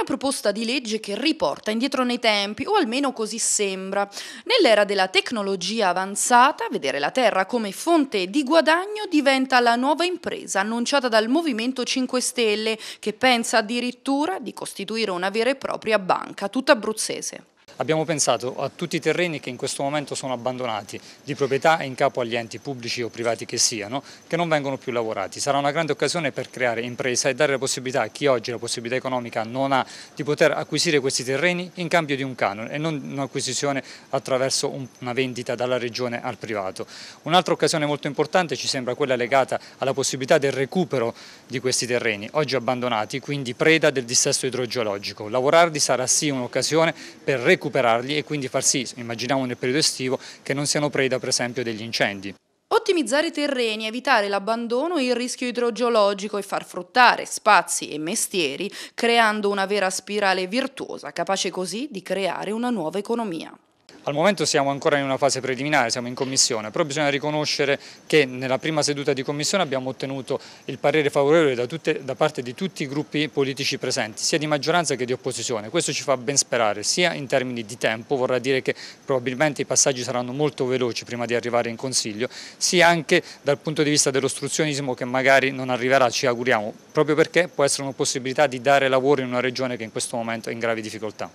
una proposta di legge che riporta indietro nei tempi, o almeno così sembra. Nell'era della tecnologia avanzata, vedere la Terra come fonte di guadagno diventa la nuova impresa annunciata dal Movimento 5 Stelle, che pensa addirittura di costituire una vera e propria banca, tutta abruzzese abbiamo pensato a tutti i terreni che in questo momento sono abbandonati, di proprietà in capo agli enti pubblici o privati che siano, che non vengono più lavorati. Sarà una grande occasione per creare impresa e dare la possibilità a chi oggi la possibilità economica non ha di poter acquisire questi terreni in cambio di un canone e non un'acquisizione attraverso una vendita dalla regione al privato. Un'altra occasione molto importante ci sembra quella legata alla possibilità del recupero di questi terreni, oggi abbandonati, quindi preda del dissesto idrogeologico. Lavorarli sarà sì un'occasione per recuperare recuperarli e quindi far sì, immaginiamo nel periodo estivo, che non siano preda per esempio degli incendi. Ottimizzare i terreni, evitare l'abbandono e il rischio idrogeologico e far fruttare spazi e mestieri, creando una vera spirale virtuosa, capace così di creare una nuova economia. Al momento siamo ancora in una fase preliminare, siamo in commissione, però bisogna riconoscere che nella prima seduta di commissione abbiamo ottenuto il parere favorevole da, tutte, da, parte di tutti i gruppi politici presenti, sia di maggioranza che di opposizione. Questo ci fa ben sperare, sia in termini di tempo, vorrà dire che probabilmente i passaggi saranno molto veloci prima di arrivare in Consiglio, sia anche dal punto di vista dell'ostruzionismo che magari non arriverà, ci auguriamo, proprio perché può essere una possibilità di dare lavoro in una regione che in questo momento è in gravi difficoltà.